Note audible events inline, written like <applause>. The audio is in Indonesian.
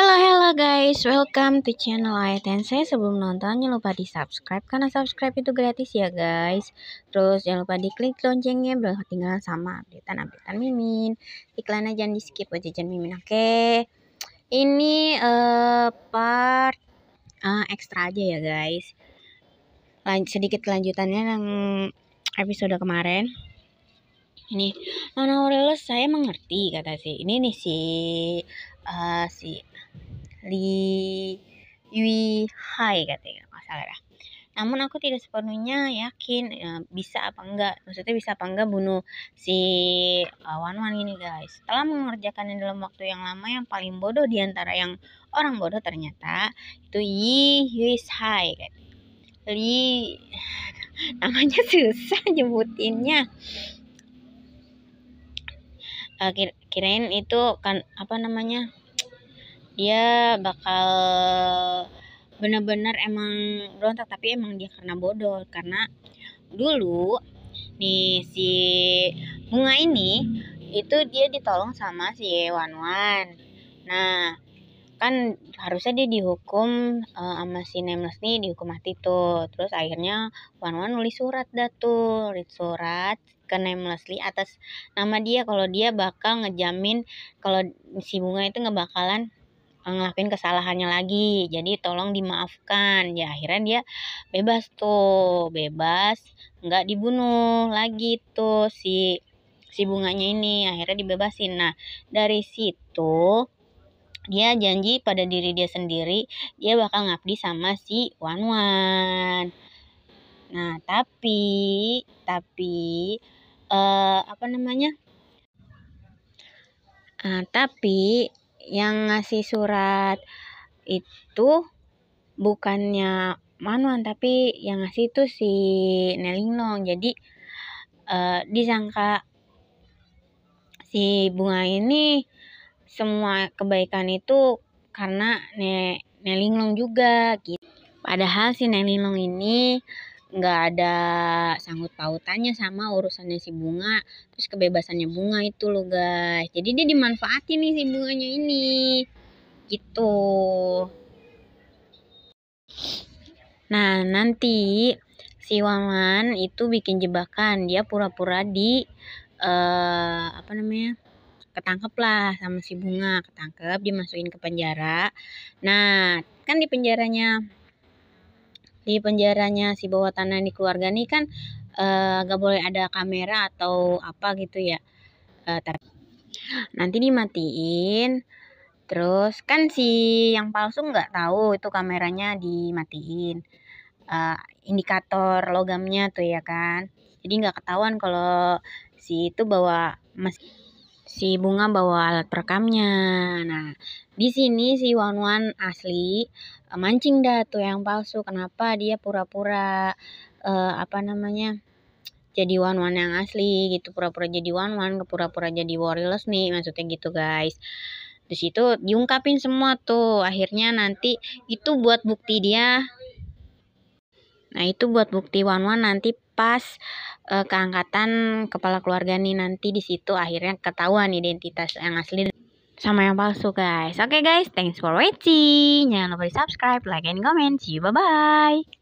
Halo halo guys, welcome to channel Saya Sebelum nonton jangan lupa di subscribe karena subscribe itu gratis ya guys. Terus jangan lupa di klik loncengnya biar ketinggalan sama update-update mimin. Iklannya jangan di skip aja jangan mimin. Oke, okay. ini uh, part uh, ekstra aja ya guys. Lan sedikit kelanjutannya yang episode kemarin. Ini Nona Aurelius saya mengerti kata si ini nih si uh, si Li Yui Hai katanya masalahnya. Namun aku tidak sepenuhnya yakin ya, bisa apa enggak, maksudnya bisa apa enggak bunuh si e, Wan Wan ini guys. Setelah mengerjakannya dalam waktu yang lama, yang paling bodoh diantara yang orang bodoh ternyata itu Yi Yui Hai katanya. Li <laughs> namanya susah nyebutinnya uh, kir kirain itu kan apa namanya dia bakal benar-benar emang berontak tapi emang dia karena bodoh karena dulu nih si bunga ini itu dia ditolong sama si Wan Wan nah kan harusnya dia dihukum uh, sama si Nameless nih dihukum mati tuh terus akhirnya Wan Wan nulis surat datu nulis surat ke Leslie atas nama dia kalau dia bakal ngejamin kalau si bunga itu ngebakalan ngelakuin kesalahannya lagi jadi tolong dimaafkan ya akhirnya dia bebas tuh bebas nggak dibunuh lagi tuh si si bunganya ini akhirnya dibebasin nah dari situ dia janji pada diri dia sendiri dia bakal ngabdi sama si Wan Wan nah tapi tapi uh, apa namanya Uh, tapi yang ngasih surat itu bukannya Manuan tapi yang ngasih itu si Nelinglong jadi uh, disangka si bunga ini semua kebaikan itu karena ne Nelinglong juga gitu padahal si Nelinglong ini nggak ada sangkut pautannya sama urusannya si bunga terus kebebasannya bunga itu loh guys jadi dia dimanfaatin nih si bunganya ini gitu nah nanti si Waman itu bikin jebakan dia pura-pura di uh, apa namanya ketangkep lah sama si bunga ketangkep dimasukin ke penjara nah kan di penjaranya di penjaranya si bawah tanah di keluarga nih kan uh, eh, gak boleh ada kamera atau apa gitu ya uh, eh, tapi nanti dimatiin terus kan si yang palsu nggak tahu itu kameranya dimatiin uh, indikator logamnya tuh ya kan jadi nggak ketahuan kalau si itu bawa mesin si bunga bawa alat perekamnya. Nah, di sini si Wan Wan asli eh, mancing dah tuh yang palsu. Kenapa dia pura-pura uh, apa namanya? Jadi Wan Wan yang asli gitu, pura-pura jadi Wan Wan, pura-pura jadi Warriors nih, maksudnya gitu guys. Di situ diungkapin semua tuh. Akhirnya nanti itu buat bukti dia Nah, itu buat bukti Wanwan nanti pas e, keangkatan kepala keluarga nih nanti di situ akhirnya ketahuan identitas yang asli sama yang palsu, guys. Oke, okay, guys, thanks for watching. Jangan lupa di-subscribe, like and comment. See you bye-bye.